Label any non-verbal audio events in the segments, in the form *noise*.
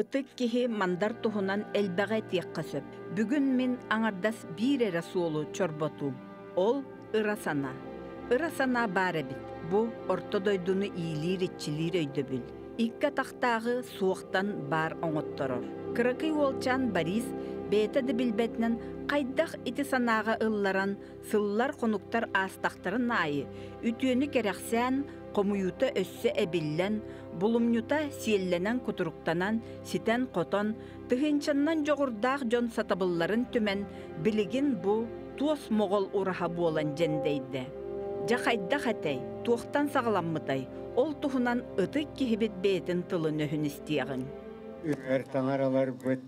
ытык киһи мандар туһунан элбэҕэ тиэккэ сөп. Бүгүн мин аңардас бір эрэ чорбату. Ол ырасана. Ырасана баар бит, Бу орто дойдуну иилиир итчилиир өйдөбүн. тақтағы суықтан бар баар оҥотторор. Кыракый уолчаан Борис бэйэтэ да билбэтнэн хайдах ити санааға ылларан сыллар хонуктар астақтырын айы, үтүөнү керексен, комуюта өссө эбиллен, булумнюта сиелленен кутуруктанан, ситен қотан, тыгынчаннан жоғырдақ жон сатабылларын түмен білігін бұл туос моғол ураха болан жендейді. Жақайда қатай, туақтан сағыланмытай, ол тухунан ытык кейбет бейтін тылын өхін истиягын. әртанаралар таңаралар бит,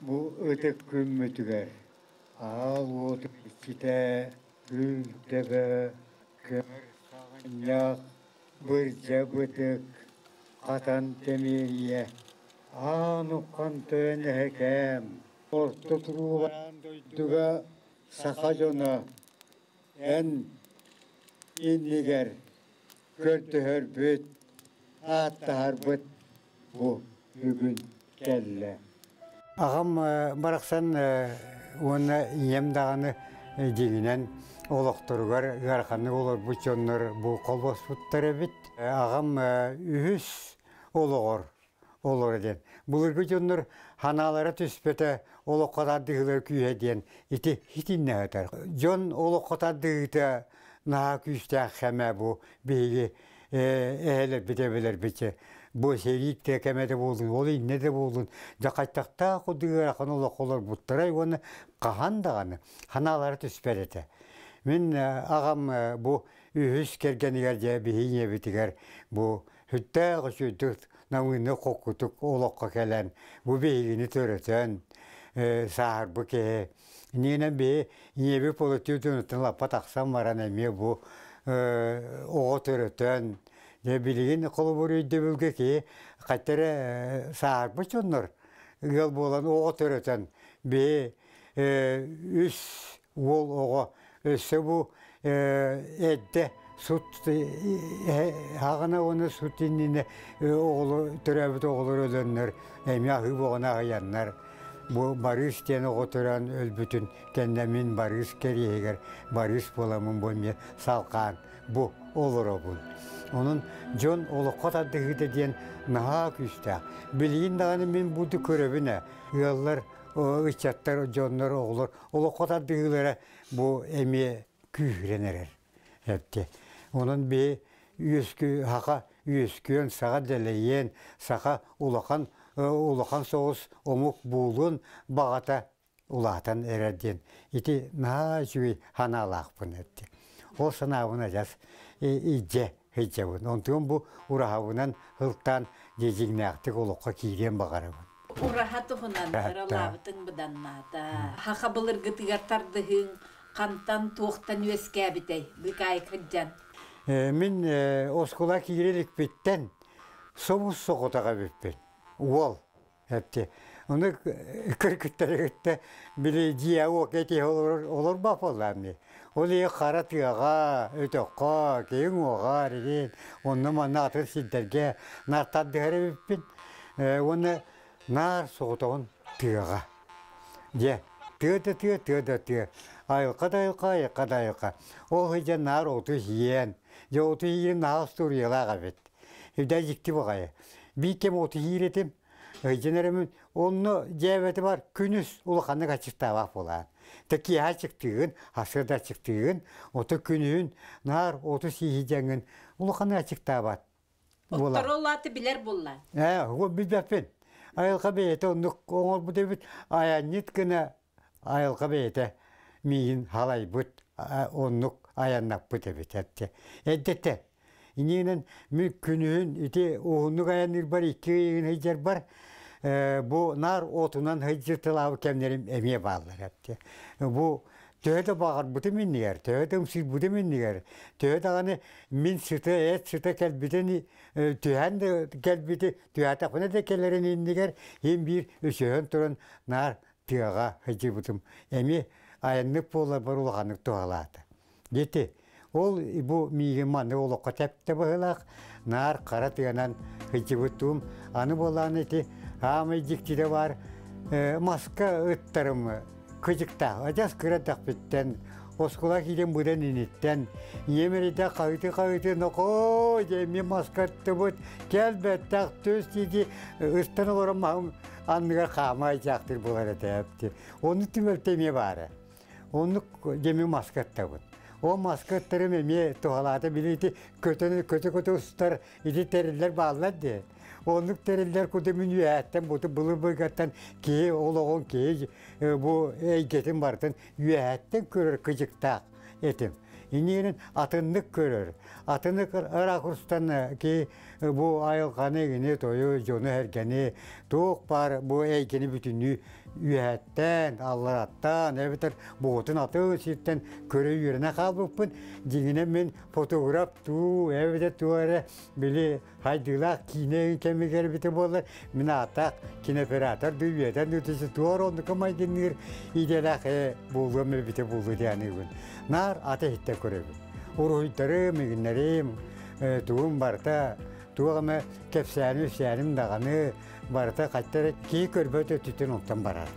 бу ытык Ал быржа бытык қатан темелие аан уккан төөн эхэкээм тұруға турууан сақа саха жона эн иннигер көрдөһөр бүт ааттаһар бүт бу бүгін келле Ағам Барақсан оны емдағаны даганы олоқтырғар гарқаны олар бу бұл қолбоспуттары бит э, ағам э, үхіс олоғор олор деген Бұл жоннар ханалары түспеті олоққатардығылар күйе ден ити хитинне өтер жон олоққатардығыта наға күйістен хәмә бұл бейгі э, бите білер біче бұл серик те кәмәде болдың ол инне де болдың Жақайтақта құдығыр ақын олоқ олар бұттырай оны қаһандағаны ханалары түспеті Мен э, ағам э, бұ үйіс керген ерде бейіне бітігер бұ хүтті құшудық науыны қоққытық олыққа кәлән бұ бейгіні төретін э, сағар бұ кеге. Ненен бе, небі полотию түнітін лапа тақсам маран әме бұ оғы төретін. Не білген қолы бұры үйді бүлге ке, қаттері сағар бұ чонныр. Гел болан оғы төретін бе, үс ол оғы өсі бұ әдді сут хагына оны сут иннине э, оғлы төрәбіт оғлыр өлөннөр эми ахы боғана аяннар бу барыс тени отуран өлбүтүн кендемин барыс керегер барыс боламын бомме салкан бу олоробун онун жон олоккот аддыгыда диен наха күстә билигин даганы мен буду көрөбүнө ыаллар ычаттар жоннор оглор олоккот аддыгылары bu emi kührenir hepti. Onun bir üyüskü haka üyüsküön саға deleyen саға ulakan ulakan soğuz omuk буулун bağata ulatan erediyen. İti mahacıvi hanalak bunu жаз O sınavına yaz iyice hıcavın. Ondan bu urahavından hıltan Ураха тухунан, Хаха э, қанттан тоқтан өске бітей бүкай кірден э, мен э, оскула кирилик биттен сомус соғытаға беппен, ол әпте оны кіркіттерігітті білі дия ок әте олар бапаларны ол е қара өте өтөққа кейін оға деген онны мана атыр сиддерге нартаддығары беппен, оны нар соғытығын тыаға де тыы да тыы тыы да айылқа да айылқа айыққа да айыққа ол хыжа нар оту хиен же оту хиен нағыз турыйыла қабет үда жикти боғайы би кем оту хиретим хыженеремин онно жәбәті бар күнүс улаханы качыктабак болан такия чыктыгын асырда чыктыгын оту күнүн нар оту сихижаңын улаханы качыктабат бола отторолаты билер болла э ә, го билбеппин айылка бейете оннук оңор бу дебит аяннит гына айылка бейете миин халай бут оннук аяннак бут эбит этте эддете ининен мин күнүн ити уунук аяныр бар иккигин хыйжар бар э, бу нар отунан хыйжыртылабы кемнерим эмие баалар этте бу төһөтө багар буты миннигер төһөтө сир буты миннигер төһөтө аны мин сыты эт сыты келбитени э, түһән де келбити түһәте хуна де келерин иннигер ин бир өсөһөн турун нар тыага хыжы бутым эми айынмек болы бір ұлғанық туалады. Деті, ол бұ мигеманы ол оқытепті бұғылақ, нар қара тұянан хыжыбытуым, аны болан еті, амай диктері бар, маска ұттарым күжікта, ажас күрәдақ біттен, Оскула киден буден иниттен. Емериде кайты кайты ноко жеми маскатты бут. Келбет так төс диди ыстын орам анныга камай болар булар деп. Оны түмөлтеме бары онлук жеми маскатта бут. О маскаттары ме тухалаты билити көтөнү көте көтө ұстар, иди териллер баалат де. Онлук териллер куды мүнүяттан буту булы быгаттан кие ологон кие э, бу эйгетин бартын юяттан көрөр кыжыктак этим. Инерин атыннык көрөр. Атынық ракурстан э, ки э, бу айылканы гене тою жону хергени тук бар бу эйкени бүтүнү Үәттән аллараттан, әбітір бұғытын аты өсеттен көрі үйеріне қалбықпын. мен фотограф ту, әбіті туары, білі хайдылақ кине кемігер біті болар. Мен атақ киноператор дүйеттен өтесі туар онды кымай кенігер иделақ ә болуым біті болды дияны күн. Нар аты хитті көребі. Ұрғыттары, мегінлерім, туым барта, туағыма кәпсәні, үсәнім дағаны, барыта қаттары кей көрбөтө түтін ұлттан барар.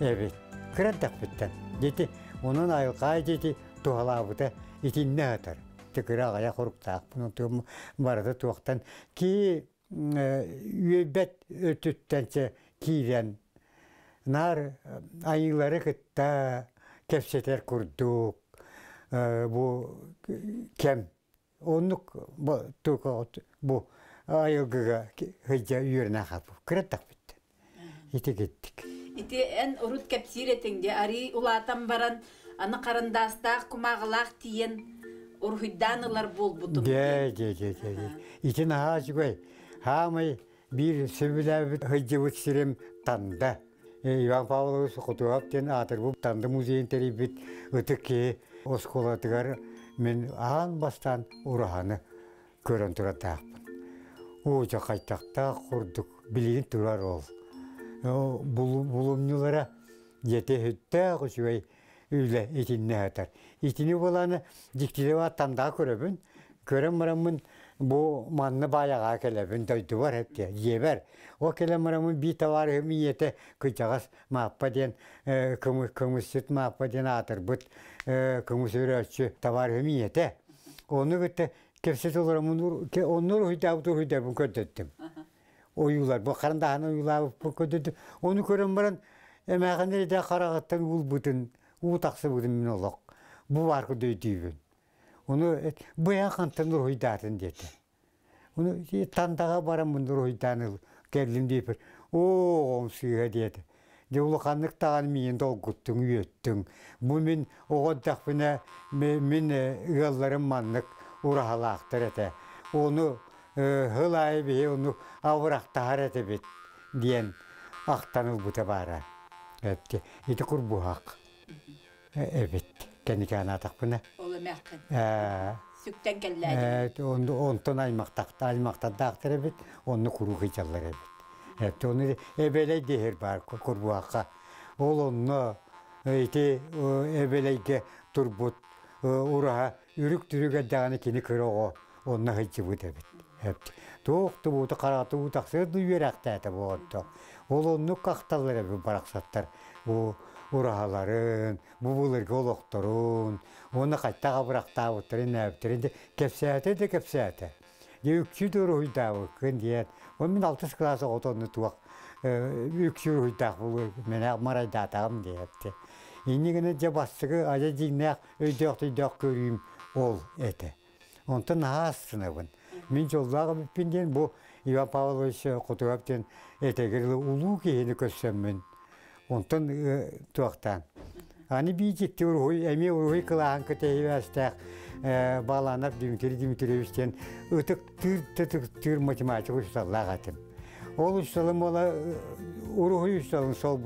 Әбет, кіраттақ біттен. Деті, оның айылқай деті туғалабыда итінне атыр. Тікірі ағая құрықтақ, бұның тұғым барыта туақтан кей э, үйебет өтіттенсе кейден. Нар э, айылары қытта кепсетер күрдік, э, бұл кем. Онық бу айылгыға хыйжа үйеріне қапып кіреттік бітті ите кеттік ите эн урут кепсир этеңде әрі улатам баран аны қарындастақ, кумагылаах тиен урхуйданылар болбутум де де де де итин аажгой хамый бир сөбүләбит хыйжыбыт сирем танда э, Иван Павлович Құтуап тен атырбу танды музейін теребит өтіке осколатығар мен аан бастан ураханы көрін тұратақ Оча қайтақта құрдық білейін тұрар ол. Э, Бұлымнылара жете хүтті құшуай үйлі не әтір. Етіні боланы диктелеу аттанда көребін. Көрем мұрамын бұл манны баяға келебін дөйті бар әпте, ебер. О келем мұрамын би тавар хемі еті күтіғас мақпа ден, э, күміс сүт мақпа ден атыр бұт э, күміс тавар хемі еті. Оны күтті Kepset olur onur onur hüdab dur hüdab kötettim. *laughs* Oyular bu qarındahana oyular bu kötettim. Onu görüm baran emäğinde de qarağattan ul butun, u taqsı оқ. min oloq. Bu var ku deydiyin. Onu e, bu yaqan tanur hüdatın урахалақтыр әті. Оны ғылай бе, оны ауырақтағар әті бет, дейін ақтаныл бұты бары. Әтті, еті құр бұғақ. Әбет, кәніке анатақ бұны. Олы мәқтін. Сүктен кәлләді. Оны онтын аймақтақты, аймақтады ақтыр әбет, оны құру қиялар әбет. Әтті, оны әбелей дейір бар құр Ол оны әйті әбелейге турбут ұраға э, үрік түрік әддіғаны кені көріғы онына хайчы Тоқты бұты қараты бұтақсы дүйер әқті әті Ол онны қақталар барақсаттар. бұбылырғы оны қайттаға бірақта бұттырын әбіттірін де кәпсәті де кәпсәті. үкші 16 ұйдауы күн дейін. мен туақ мен атағым ол әті. Онтын астынабын. Мен жолдағы бітпенден бұл Иван Павлович Құтығаптен әтегірлі ұлу кейіні мен Онтын э, туақтан. Аны бейдетті ұрғой, әме Дмитрий Дмитриевичтен түр-түр математик ұшталлақ атым. Ол э, сол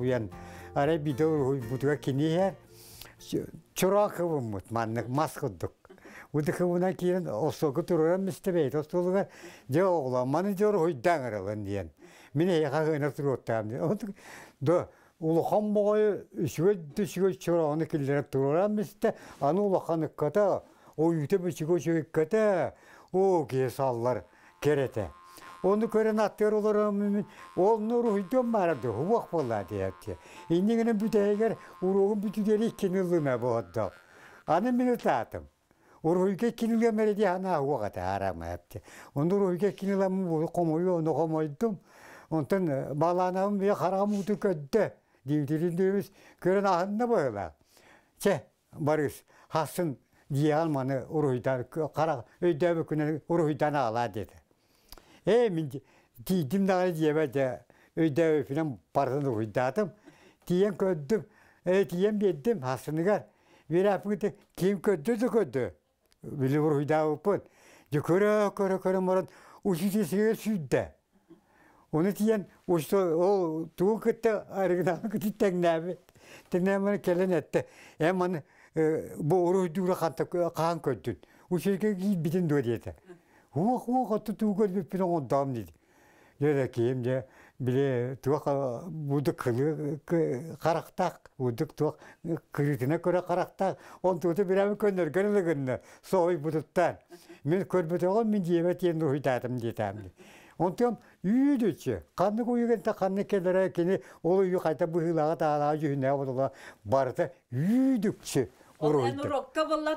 биде Удықымынан кейін ұлсоғы тұрырам містебейді. Остолуға де оғламаны жор ойдан аралын дейін. дейін. До улухан боғайы тұрырам Аны о кереті. Оны мен ол үйден Ендігінің Аны мені Урвульке киниле мереди ана уагата арама апте. Онду урвульке кинилам бу комою ону комойдум. Онтан баланам бе харам уту көдде. Дивдирин дейбиз көрөн ахынна бойла. Че барыс хасын диял маны урвуйдан кара өйдөбү күнө урвуйдан ала деди. Э мен дидим дагы жебеде өйдөбү филем барсын урвуйдадым. Тиен көддүм. Э тиен беддим хасыныгар. Бир апыгы ким көддү көддү билибур хуйдаабыппыт жөкөрө көрө көрө морон учитесиге сүддэ уну тиен учто ол тугу кытта арыгнагы кытты теңнээбит теңнээмана келенетте эм аны бу уруйдуура каан көттүн битин жада біле же бұды туак қарақта кылы карактак удык туак кырытына сой бұдыттан. мен көрбөтө мен жеме тиемди уйтаатым диетам онтон үйдүчү канны куйгенте Қанны келере кини ол үйү кайта быхылага таалага жүнэ үйді. Рокка болла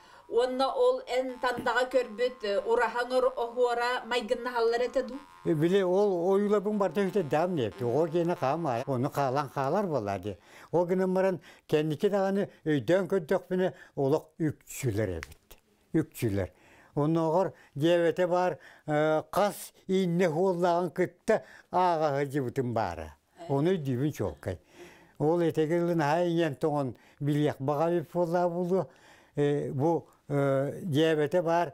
Онна ол эн тандаға көрбіт э, урахаңыр охуара майгынна халлар етеді. Э, Біле ол ойылабын бар үте дам непті. О кені қама, оны қалан қалар болады. О кені мұрын кәндікі дағаны өйден біне олық үкчілер ебітті. Үкчілер. Оның оғыр девете бар э, қас инне холлаған күтті аға жібітін бары. Оны дүйбін чоққай. Ол етегілін хайын тоңын білек баға біп болды. Бұл дебете бар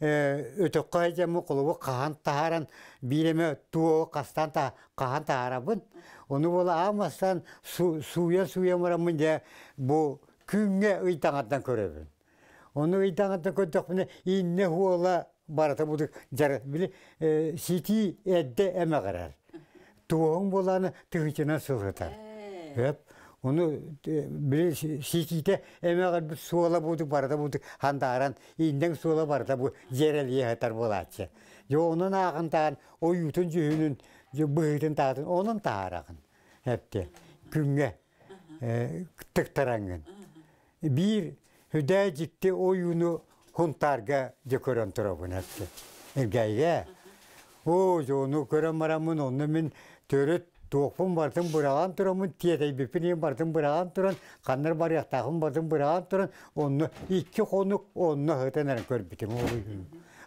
өтөккө эжеми кулубу кахан тахаран бийлеме туо кастан та кахан тахарабын ону бола амастан суя суя марамын бұл бу күңге ыйтаңаттан көрөбүн ону ыйтаңаттан көрдөкмүн инне хуола барата будук жар били сити эдде эме карар туоң боланы тыгычынан сылгытар өп э. Оны бир ситите эмегер бу суола буду барда буду хандаран инден суола барда бу жерел ехатар болады. Жо онун агынтан оютун жүнүн жо быйдын татын онун таарагын. Эпте күнгө тыктарангын. Бір хүдэ жикте оюну хунтарга жөкөрөн турабын эпте. Эргайга. О, жону көрөн марамын, оны мен төрөт тоқпын бардым бұраған тұрамын, тетей біпінен бардым бұраған тұран, қандар бар яқтағын бардым бұраған тұран, онны, икі қонық, онны ғытанарын көрбітім ойын.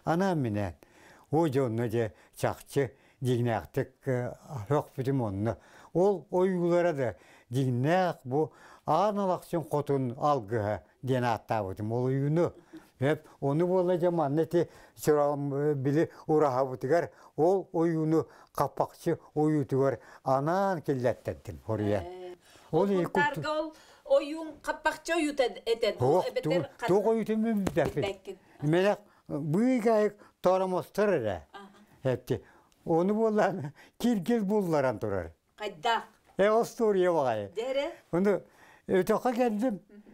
Ана менен, о жонны де чақчы, дегінәқтік э, өк бітім онны. Ол ойғылары да, дегінәқ бұ, аналақшын қотын алғыға ден аттап өтім ол үйіні. Оны onu bolacağım anneti білі ұраға urahabıtıgar. Ол ойуыны қаппақшы ойытығар, Anan killettettim oraya. Ол Kurtardı ol oyun kapakçı oyut eden. Yok, çok oyutum mümdefil. Melek bu hikayek taramastırır.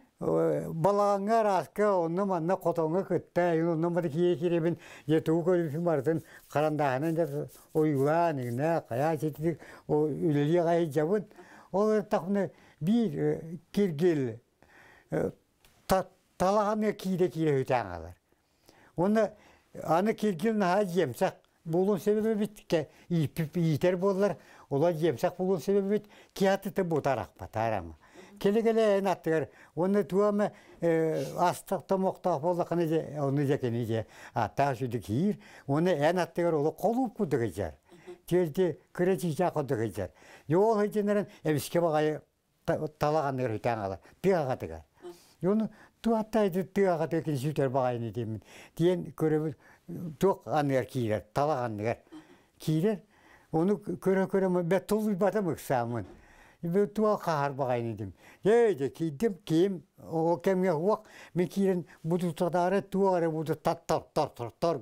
*laughs* Э, балаңа раскы онны манна котоңа кытта онны мады кие киребин етуу көрүп мартын карандагынан деп ойла нигне кая четидик о үлеле кайы жабын ол тахны бир э, киргел э, талағаны киде кире үтәңалар оны аны киргел наха жемсак болуун себеби бит ийтер болдылар олар жемсак болуун себеби бит кияты ты бутаракпа тарама келе келе аттыгар оны туамы э, астық томоқтақ болды қынызе оны же кене же кейір оны ән аттыгар олы қолуып кудығы жар терде кіречі жақ кудығы жар йол хыженерен әбіске бағай талаған өрхитан ала пиғаға дыға оны туаттайды тыаға кен сүйтер бағайын деймін дейін көребіз тоқ анығар кийлер талаған оны көре көре бә тұл батамық самын Tuwa kahar bakayın idim. Yeydi ki idim tar tar tar tar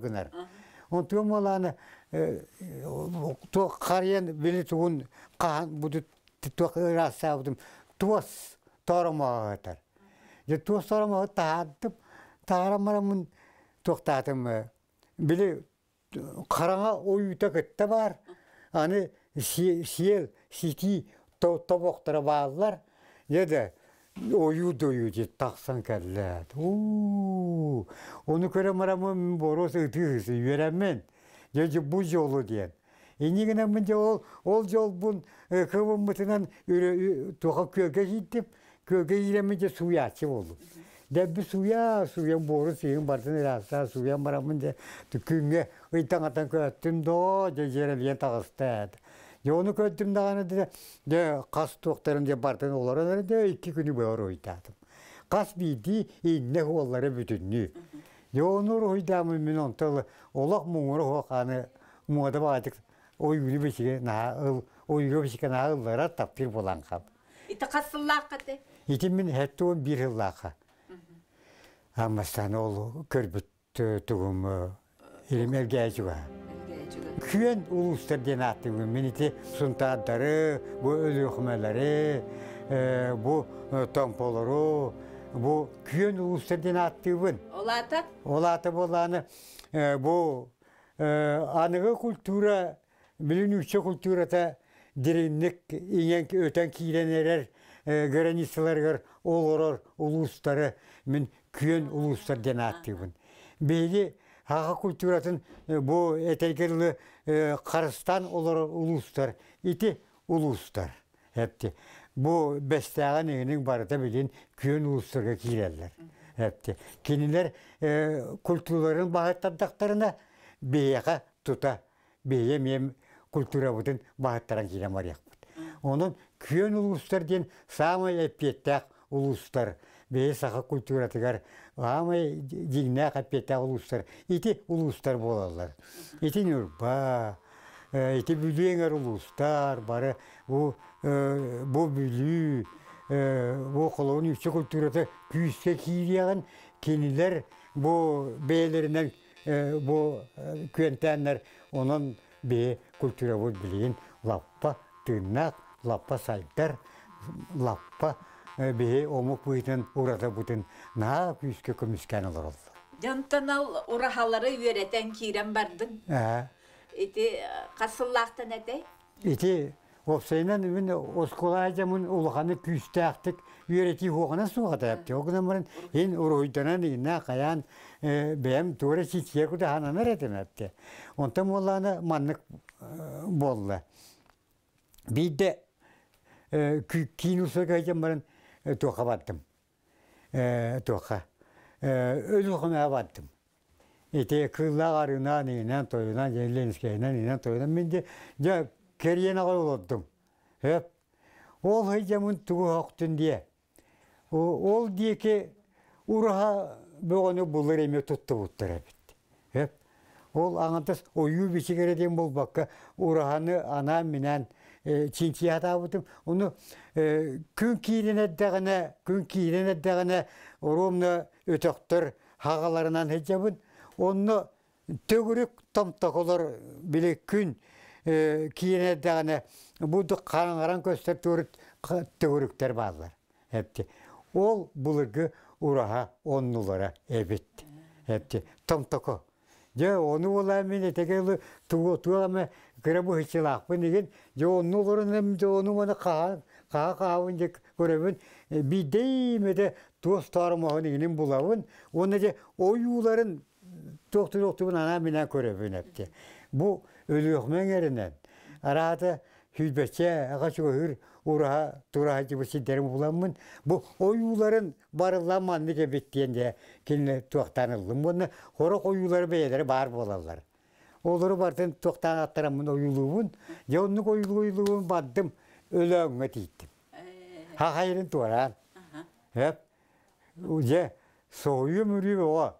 тобоқтыры балалар еді ою дою жет тақсан кәрләт оны көре марамын борос ытыгысы үйеремен жеже бу жолу диен инигине мынде ол ол жол бун э, кыбын бытынан туха көге життип көге иремен же суячы болу дәбі суя суен бору барсын бартын раса суян барамын же күңге атан көттүн до же жерелген Не оны көттім дағаны де, де қас тоқтарым де барпен олар де, екі күні бөөр ойтадым. Қас биді, инне олары бүтінні. Не оны ойдамын мен олақ мұңыр қоқаны мұғады бағадық, ой үлі бешіге наға ыл, ой бешіге наға таппир болан қап. Иті қасыллаққа де? Иті мен әтті он бір Амастан ол көрбіт түгім елемелге әжіға күйен улустар ден аттыңы минити сунтаддары, бу өлөхмәләре, Бұл томполору, бұл күйен улустар ден аттыңын. Олаты? Олаты боланы, Бұл анығы культура, культура, культурата деринник иңен өтен киленерер границаларгар олорор улустары мен күйен улустар ден аттыңын. Бейли Хаға культуратын э, бұл этелгерлі қарыстан э, олар улустар, ити улустар. Әпті. Бұл бәстәған еңінің барыда білген күйен улустарға кирәлләр. Әпті. Кенелер э, культураларын бағыттардақтарына бейеға тута. Бейе мем культура бұтын бағыттаран кирәм Оның күйен улустар ден самай ұлыстар. улустар бее саха культура амай дигне капета улустар ити улустар болалар ити нурба ити э, бүлүеңер улустар бары э, бу бу э, бүлүү бу холоун үчө культураты күйүскө кийириаган кинилер бу бээлеринен бу күентенер онун бээ культура бу билигин лаппа тыыннаак лаппа сайдар лаппа бе омук быйтын урата бутын наа күйске көмүскән олар олды. Жантанал урахалары үйрәтән кирен бардын. Ә. Ити касыллактан э, әтә? Ити Опсайнан мен осколайда мен улғаны күйістәқтік үйреті оғына суға дәпті. Оғынан мұрын ең ұрғыйданан еңна қаян э, бәм туыры сетке күді хананы рәдім әпті. Онта моланы маннық э, болды. Бейді күйін ұсыр қайдан мұрын Э, туаққа бардым э, туаққа э, өз оқына бардым ите кыллаг арынан инен тойунан желенскейнен инен тойунан мен де жа кериене койулоттум хөп ол хыжамын тугу хоктун дие ол диеке ураха бөгөнү булыр эме тутту буттар эбит хөп ол аңатас ою бичигереден болбакка ураханы ана менен чинтията бутым оны күн кииренеддагына күн кииренеддагына урумна өтөктөр хагаларынан хеджабын онно төгүрүк томтоколор биле күн кииренеддагына буду караңаран көстөр төрүт төгүрүктөр баалар эпти ол булыгы ураха оннулара эбит эпти томтоко же ону була кырабы хичилаахпын деген жоонну олорунем жоону мана каа каа каабын же көрөбүн бидеймеде игинин булабын оны же оюуларын токту токтубун ана менен көрөбүн эпте бу өлүөхмең эринен араата хүлбече агачугөхүр ураха тураха жибы сиддерим буламмын бу оюларын барыламан неге беттиен кине туактанылдым оны бар болалар олары бартын тоқтан аттарамын ойылуын жоннук ойлу ойлуын бардым өлөңө тийиттим хахайрын туаран эп же соою мүрү ого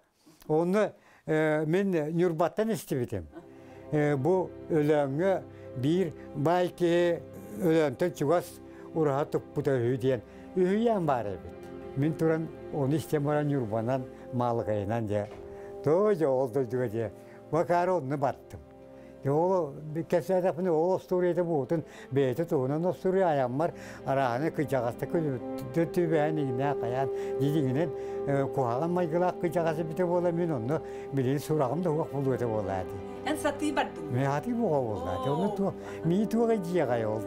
оны э, мен нюрбаттан эстебитим э, бу өлөңө бир байке өлөнтөн чугас ураха туппута үһү диен үһүян бар эбит мен туран оны истем баран нюрбанан маалыгайынан же тоже олдойдуга же вакародны баттым. Ол кәсәдә фуны ол историяда араны кыҗагаста көлү төтүбәне генә каян дигенен ә, куаган майгылак кыҗагасы бите бола мен онны биле сурагым да вак булды сатты Мен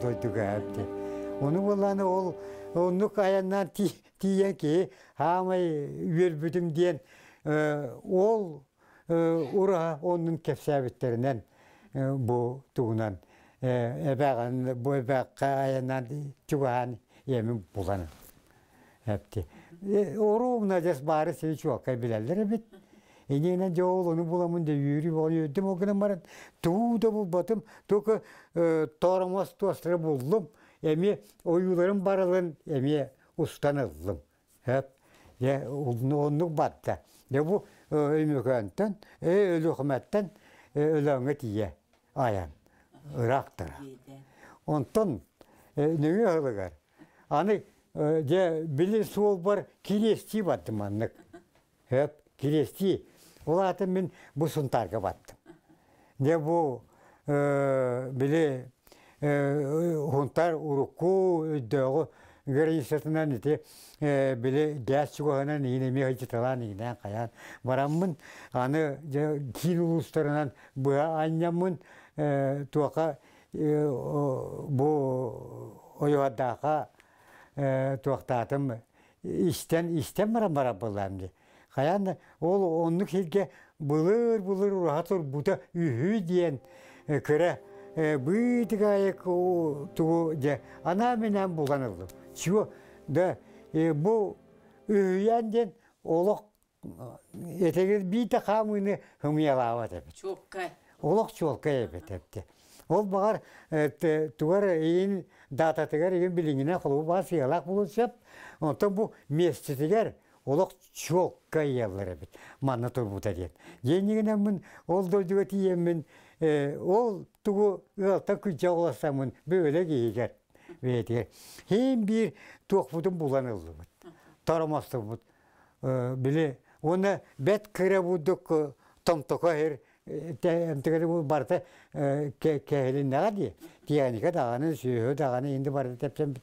ми Оны ол ол ура онын кепсәбиттерінен бу туунан эбаган бу эбакка аянан чугаан емин булан эпти орумна жас бары сей чуакка билелер бит Енене жоолуну буламын де юри болю демогына марат тууда бул батым только торамас туастра булдым эми ойыларым барылын эми устанылдым эп я улну онну батта я бу өмүкөнтөн өлүхметтен өлөңө айан, аян ырактыра тон, нүңе ылыгар аны же били суол бар килести баттым аннык эп килести улатын мен тарга баттым не бу били хунтар уруку, өйдөгү гырыйсатынан ите биле дәс чугаһынан ине ми хычыталан игинен қаян. бараммын аны кин улустарынан быа бу ойоадаха туактаатым истен истен барам барам Қаян ол оннук хилге былыр былыр урахатор бута үһү диен кыра быйтыгайык тугу де, ана менен булган ылдым чего да бу үйян ден олок этегер бийте хамыны хымыялаба деп чуолка олок чуолка эбетепте ол багар тугар ин дататыгар ин билиңине кылуу баа сыялак булушап онтон бу меститигер олок чуолка иялар эбит манна турбута диен жээнигинен мин ол дойдуга тиеммин ол тугу ылта күджа оласамын хем бир туохбутун буланылдыбыт тарамастыбыт биле оны бет кыра будук томтоко хер тегеде бул барта кехелиннага ди тияника даганы сүйө даганы инди барда тепсем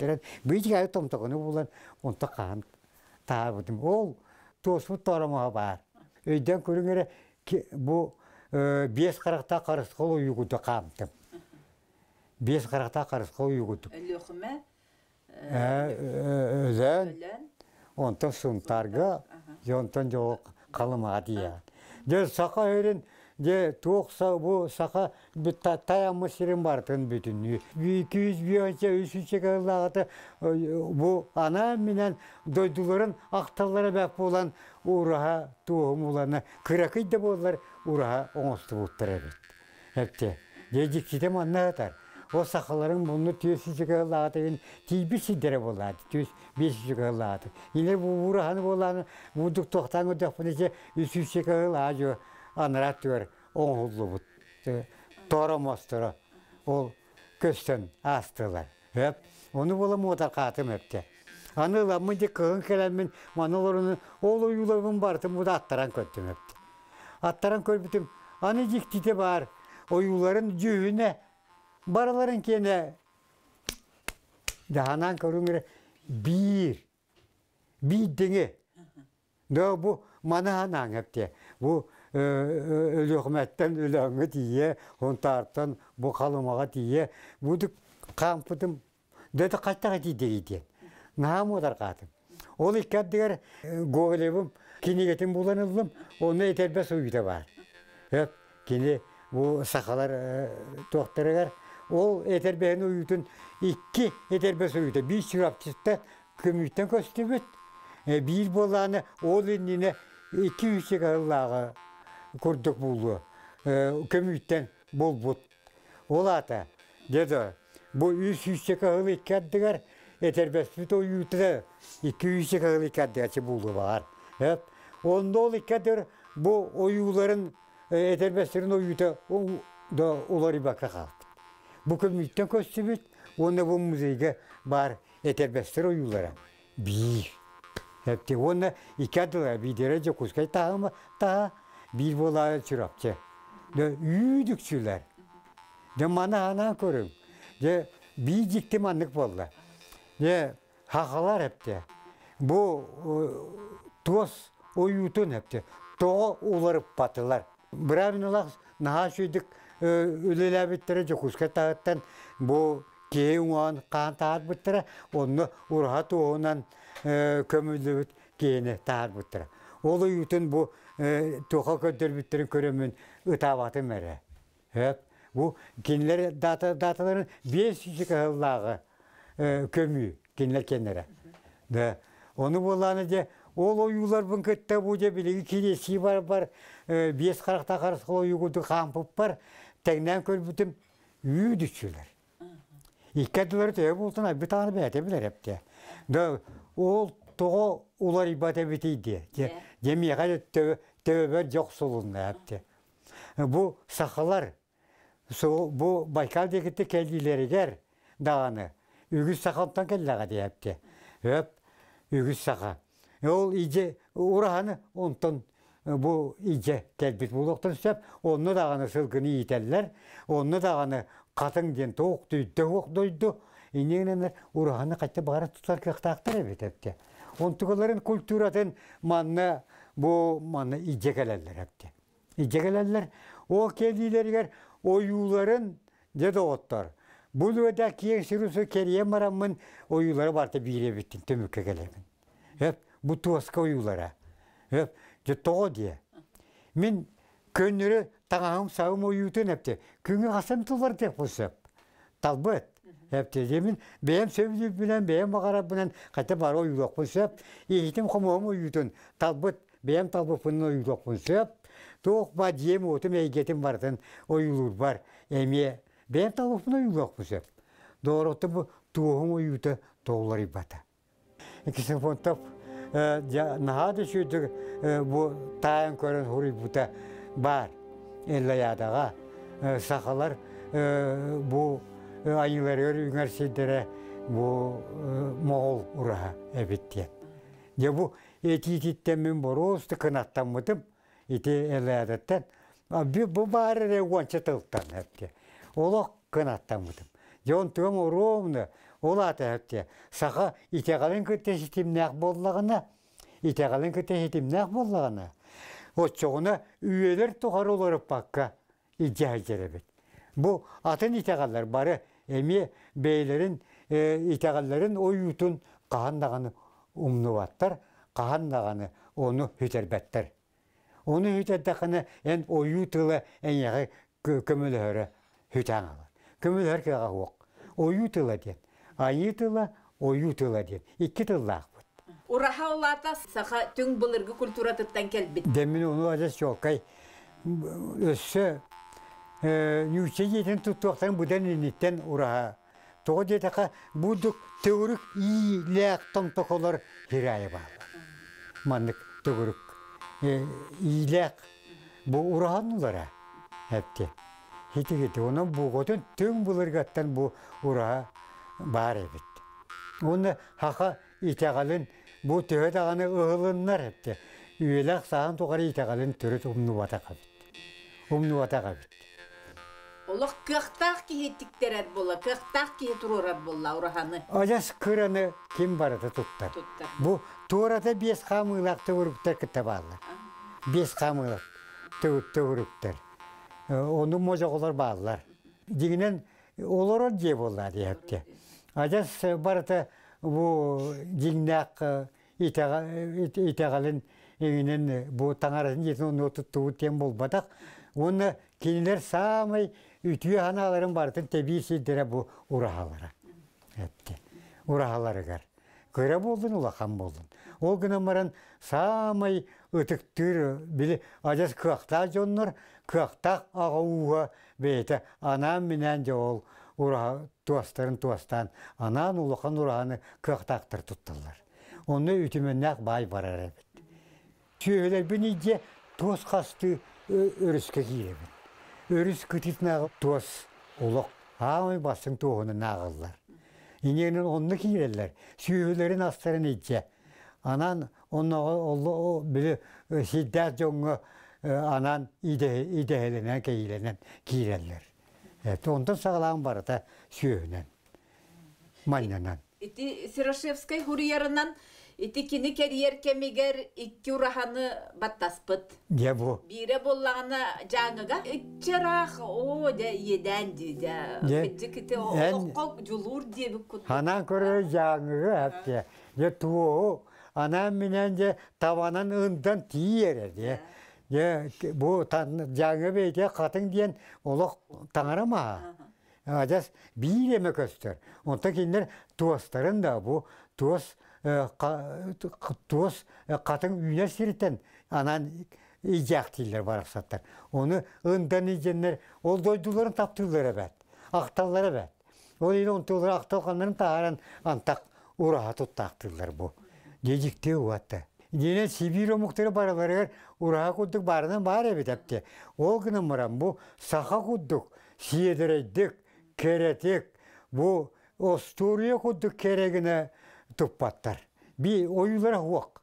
ол тосбут тарамага бар өйдөн бу бес қырықта қарысқол ұйғыты қамтым бес қырықта қарысқол ұйғыты лехме ә, ә, өлән онтон сунтарга жоқ қалымаға дия же сақа өрін же тоқса бу сақа таямы сирен бүтін екі жүз бу ана менен дойдуларын ақталлары болан ураха ура оңосты буттыр эбит. Эпте, дежик сидем анна атар. О сақаларын бұны төсі жүгі ғылағады ген тейбір сидері болады, түйес бес жүгі ғылағады. Ене бұл бұрағаны боланы, бұдық тоқтан өдіқпін есе үсі жүгі ғылағады анырат түр, оң ғұлы бұд. Тора мостыры, ол көстін астылар. Әп, оны бола модар қатым әпте. Аны ламын де кығын келәмін, маныларының ол ұйылығын бартын бұда аттаран көттім әп аттарын көрбүтүм аны диктите бар оюларын жүйіне, бараларын кене даханан көрүңөр бир бийдеңе но бу манаанан эпте бу өлөхметтен дейе, тие бұл бу калымага тие будук кампытым қаттаға каттага тидегитен наам одар қатым. ол дегер, гоголевым Кинегетін буланылдым, оны етербес уйда бар. Өп, сақалар ол етербені икки етербес уйда. Бір сүраптистті көмүйттен көстебет, бір боланы ол бол Ол ата, деді, бұл үйс үйсек бар. Evet. Onda ol ikkadir bu oyuların etelmeslerin oyuta da olari bakta kaldı. Bu kömütten köstübüt, onda bu müzeyge bar etelmesler oyulara. Bir. Hepti onda iki bir derece kuskay mı? Тос оюутун әпте. Тоғы уларып патылар. Бравиналақ наға шүйдік ә, үлеләбіттірі жүкізге тағыттан бұл кей оған қан тағыр бұттыры, оны ұрға туғынан ә, көмілді бұт кейіне тағыр бұттыры. Ол ұйытын бұл ә, тұқа көттер бұттырын көрімін ұтаваты мәрі. Бұл кенлер даталарын 500 қығылдағы көмі кенілер кенілері. Оны боланы де ол оюлар бүнкетте буде білігі кенесі бар бар э, бес қарақта қарысқы оюгуды қампып бар тәңнен көлбүтім үй дүчүлер иккәділер тәе болтына бітаны бәте білер әпті. ол тұғы олар ибате бітейді иә. деме қажет тәуебер жоқ сұлында әпті. бұл сақылар, бұл байкал дегітті кәлдилерігер дағаны үгіз сақалтан кәллаға дей әпте өп үгіз сақа Ол иде ураны онтон э, бұл иде кәлбіт болуқтын сөп, онны дағаны сылғыны ителлер, онны дағаны қатын ден тоқ түйді оқ дойды, инегененер ураны қайтты бағары тұтар кәқтақтар әбет Онтығыларын культуратын манны, бұл манны иде кәләлер әпте. Иде о кәлдейлергер оюларын деді оттар. Бұл өдә кейін сүрісі керем марамын оюлары барты бейре біттін, төмікке бұтуасқа ұйылара. Жеттоғы дие. Мен көнірі таңағым сауым ойуытын әпте. Күңі қасым тұлар деп бұсып. Талбыт. Әпте демін бәйім сөйіп білен, бәйім бағарап білен, қайта бары ойылық бұсып. Егітім құмығым ойуытын. Талбыт. Бәйім талбыпынын ойылық бұсып. Тоқ ба дем отым әйгетім бардын ойылыр бар. Әме бәйім талбыпынын ойылық бұсып. Доғырықты бұ туығым ойуыты тоғылар ибата. Экісін фонтап, наһаат үшүдүг бу таан көрөн хуруй бута бар эллаядаға сахалар бу айылар өрүңөр сидере бу моғол ураха эбиттен же бу этиититтен мен бороосты кынаттанмытым ити элеадаттан бу баары онча тылттан эпте олох кынаттанмытым же он туом ровно ол атаһыпте саха итеғалын көттеситимнәқ боллағына итеғалын көттеситимнәқ боллағына отчоғына үйелер тұғар оларып баққа иджай жеребет бу атын итеғалар бары эми бейлерин э, итеғалларын оютун қағандағаны умнубаттар қағандағаны оны хүтербәттер оны хүтердақаны эн оютылы оқ айытыла оютыла деп икки тыллаах Ураха улата саха түн былыргы культура тыттан келбит. Демин уну ажас жокай өссө э, юче жетен туттуактан будан иниттен ураха. Тоғы детақа будук төгүрүк иилээх томтоколор хирайы баала. Мандык төгүрүк э, иилээх бу урахан улара әпте. Хити хити, онан бұғытын түн бұлырғаттан бұ ураха бар эбит уны хаха итегалин бу ұлындар аганы ыһылыннар эпте үйлэх саан тугар итегалин төрөт умнубата кабит умнубата кабит Олох кыхтах кихеттиктерет болла, кыхтах кихетурорат болла ураханы. Ажас кыраны ким туттар. Бу бес хамылак төвүрүктөр кытабалла. Бес хамылак төвүп төвүрүктөр. Ону можоголор Дигинен олоро же Ажас э, барата бу дилнак э, итагалын эгинен э, бу таңарасын жетин нотуттуу тем болбадақ. Оны кинилер самай үтүү ханаларын бартын тебиси дере бу урахалары. Эпти. Урахалары гар. Көрө болдун ұлақам болдың. Ол гына маран самай өтүктүр білі. ажас күақта жоннор, кыакта ағауға бейте анам менен же ол ураха туастарын туастан, анан улахан ураханы көқтақтыр тұттылар. Оны үтіменнәк бай барар әбет. Сүйелер бін иде туас қасты өріске кейебет. Өріс күтітнағы туас улық, аңы басын туғыны нағылар. Иненің онны кейелер, сүйелерін астарын иде. Анан оннаға олы білі сиддәт жоңы анан идеһеленен кейленен кейлерлер. Тондан сағалаң барата сюнен. Майнанан. Ити Сирашевскай хурьеранан, ити кини карьер кемигер и кюраханы баттаспыт. Дә бу. Бире боллағына жаңыга чарах, о дә едән ди дә. Кәҗи о, оқ жулур дебі бу кут. Ханан көрө жаңыга әпте. Дә туу анан менен де таванан ындан тиере дә. Е, бу жаңы бейде қатын дейін олық таңарама. Ажас бейір еме көстер. Онта кейіндер туастарын да бу туас туас қатын үйіне сиреттен анан ижақ дейлер барақсаттар. Оны ындан иженлер, ол дойдуларын таптылар әбәт, ақталлары әбәт. Ол ел онтылар ақталғандарын тағаран антақ ұраға тұттақтылар бұ. Дежікте уатты. Дене Сибирь омуқтыры бары барығыр ұраға құддық барынан бар әбі тәпте. Ол күні мұрам бұл саха құддық, сиедірейдік, керетек, бу Остория құддық керегіні тұппаттар. Би ойылар хуақ.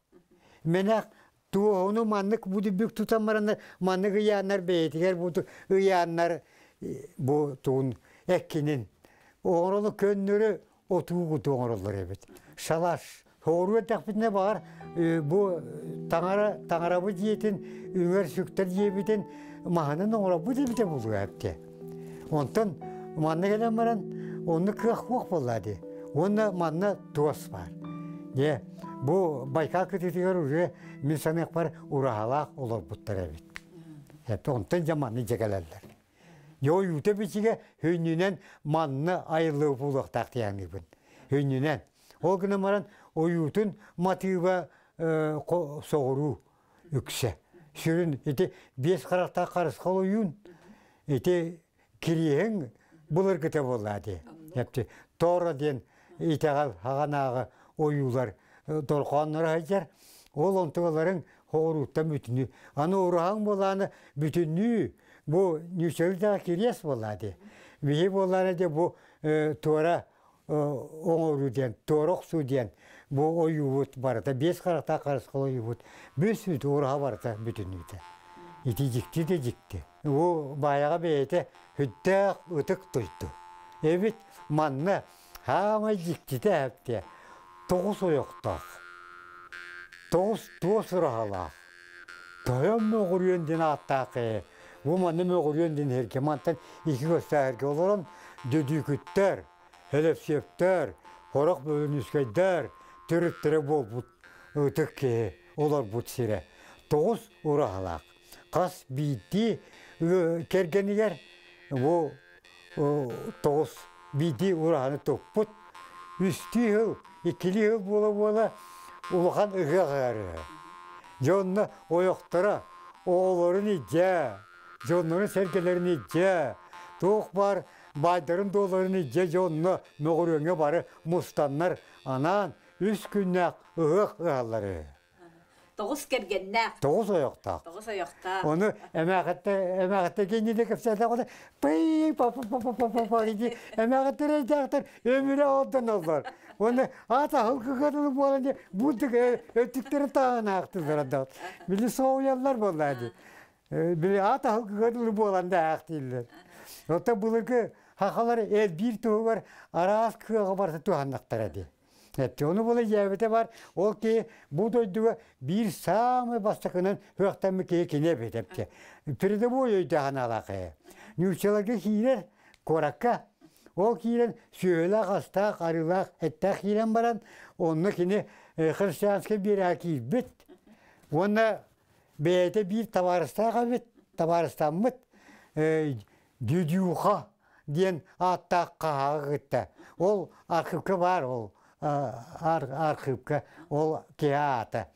Менәк туғыны маннық бұды бүк тұтамарандар, маннық ұянар бәйтігер бұды ұянар бұл туғын әккенін. Оңырылы көннірі отуғы туғырылыр әбет. Шалаш. Хоруа тәқпітіне бағар, э, бұ э, таңарабы дейтін, үңер сүктер дейбітін, мағанын оңырабы дейбіте болу әпте. Онтан, маңна келен баран, оны кіғақ қоқ болады. Оны маңна туас бар. Е, бұ байқа күтетігер уже мен санық бар ұрағалақ олар бұттар әбет. Әпті, онтан жаманы жегелелдер. Йо, үйте бетіге, хүйнінен маңна айылы болуқтақ дейәңі бүн. Хүйнінен ол гына маран оюутун мотива э, соғыру үксе сүрін бес қарақта қарысқал ойуын ете кириең бұл кіте болады епті тора ден итағал хағанағы оюлар э, торқаннар айтар ол онтығаларың бүтіні аны боланы бүтіні бұл нюшелдағы кирес болады бұл болады, бұл э, тора оңору торок су диен, бу барды, барыта, бес каракта карыскал оюут, бүс үт ураха барыта бүтүн Ити де жикти. Бу баягы бейте хүттәк өтік туйту. Эбит манны хама жикти де әпте, тоғыз ойоқтақ, тоғыз тоғыз ұрахалақ, тойам мөғүренден дейін бу манны екі оларын Әлепсектер, қорақ бөлінішкәйдер, түріттірі бол бұт өтікке э, олар бұт сире. Тоғыз ұрағылақ. Қас бейді э, кергенігер, э, тоғыз бейді ұрағыны тұп бұт. Үсті үл, екілі үл болы болы, ұлған үғы ғары. Жонны ойықтыра, оғыларыны жә, жонның сәргелеріні жә, тұқ бар, байдырын же жежонны бары мустаннар анан үс күннәк ыһык ыаллары. тогуз кергеннәк. тогуз ояқтақ. Тоғыз ояқтақ. Оны әмәғатта, әмәғатта папа, папа, папа, папа, Оны ата хылқы қадылы болан ата да Ота хахалар эл бир туһу бар араас кыаға барса туһаннактар әди Эпти оны болы ябете бар, ол ки бу дойдуга бир самый бастакынан хөктән микеге кине бит эпти. Переде бу өйдә ханалакы. Нючелагы коракка. Ол кирен сөйлә гаста карылак этте хирен баран, онны кине э, христианский бир аки бит. Оны бейте бир товарыста габит, товарыстан мит. Э, дюдюха ден атаққа ағытты. Ол архивке бар ол, ар, ол ке аты. Э, э,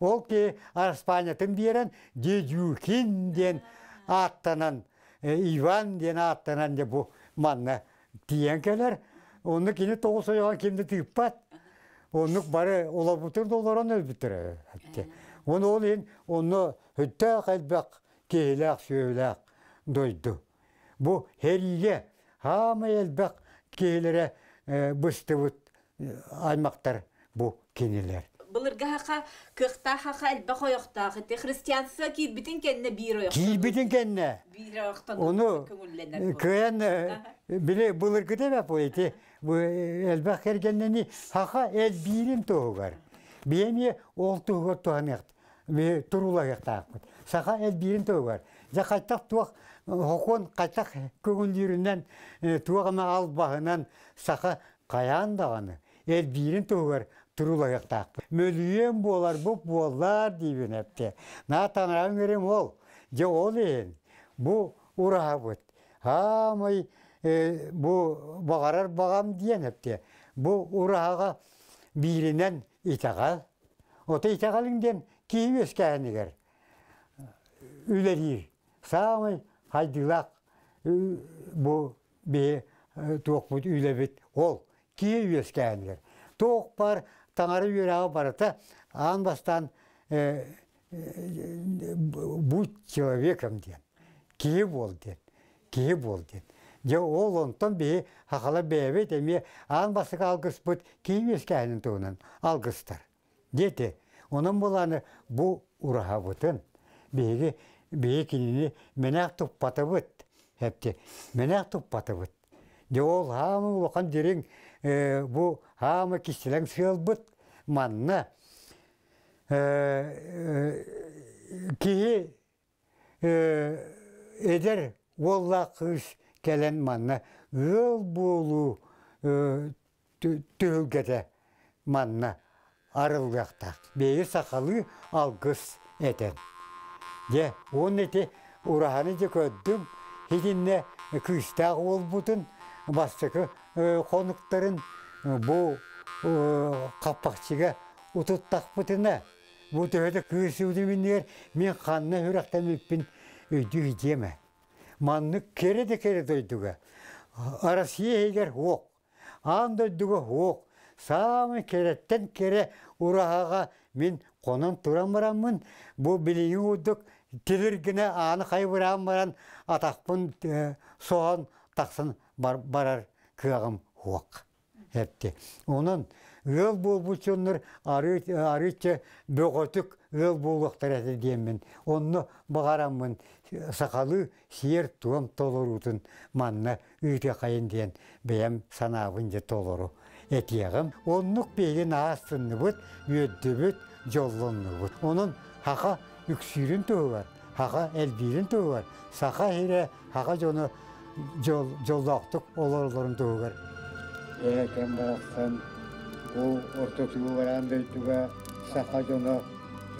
ол ке арспанетін берін дедюхин ден аттынан, Иван ден аттынан де бұл манна тиен келер. Оны кені тоғыз ойған кемді тыйып бат. Оны бары ола бұтыр оларан өз бұтыры. Оны ол ен, оны кейлі ақ, сөйлі ақ, дойды. Бұл хәриге Хама елбәк кейлері бұсты бұт аймақтар бұ кенелер. Бұлырға хақа кықта хақа әлбә ойықта қытты христиансы кейт бітін кәнне бир ойықтан. Кейт бітін кәнне. Бир ойықтан көңілленер. Көен біле бұлырғы деп әп ойты, әлбә қергеннені хақа әл бирін тұғығар. Бейіне ол тұғығар тоғын еқті, тұрулар еқті Сақа әл бирін тұғығар. Жақайтақ туақ хокон кайтак көгіндерінен туагама албағынан сақы каяан даганы эл биирин тугар турулаяктаак мөлүйөн болар буп болар дейбін әпте. наа таңырағын керем ол Де ол ээн бу ураабыт хаамай бу бағарар бағам дейін әпте. бу ұраға бииринен итагал ота итагалиңден киибескээнигер үлерир самый хайдылақ бұл бе тоқпут үйлебит ол кие үйескәнлер тоқ бар таңары үйрәгі барата ан бастан будь человеком ден кие бол ден кие бол ден же ол онтон бе хахала бәбет эме ан басык алгыс бут кие үйескәнін туынан алгыстар дете оның боланы бу ураға бутын беге бейкинини менақ туппатыбыт хәпте менәк туппатыбыт де ол хамы дерең бұл бу хамы кистеләң бұт манна кии эдер волла келен манна ыл болу түрілгеді манна арылгақта бейі сақалы алғыс әтен Де, он эти ураханы же көддім, хединне күстағы ол бұтын, бастықы э, қонықтарын э, бұл э, қаппақшыға ұтыттақ бұтына. Бұл төхеді күрсуді мінер, мен қанына үрақтан өппін өйді үйдеме. Манны кереді кереді өйдігі. Арасия егер оқ, аңды өйдігі оқ, самы кереттен кере урахаға мен қонан тұрамырамын, бұл білейін өйдік Тилиргіне аны қайбырам баран атақпын э, соған тақсын барар күйағым хуақ. Әпті. Оның өл бол бұлчынлар арытчы бөгөтік өл болуқтар әті деймін. Онны бағарамын сақалы сиер туам толырудың манна үйте қайын дейін бәйім санағын де толыру. Әтиеғым, оннық бейін астынны бұд, өдді бұд, Оның хақа үксирин төбө бар хага элбирин төбө бар саха хире хага жону жол жолдоктук олорлорун төбө бар экен барактан бул ортотугу баран дөйтүгө саха жоно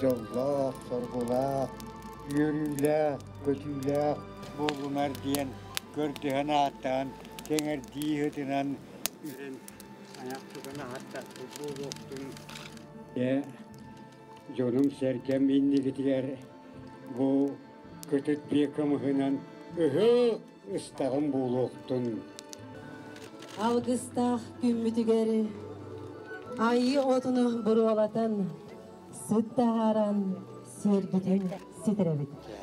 жолдок соргулак үйөрүүлак көтүүлак болгумар диен көрдүһөн ааттан теңер диихытынан үрен аяктыгын ааттак бул Жоным сәркем иннигитигер бу көтөт бекамыгынан ыһы ыстагым булуктун алгыстах күммүтүгери айы отуну буруолатан сыттахаран сергитин ситеребит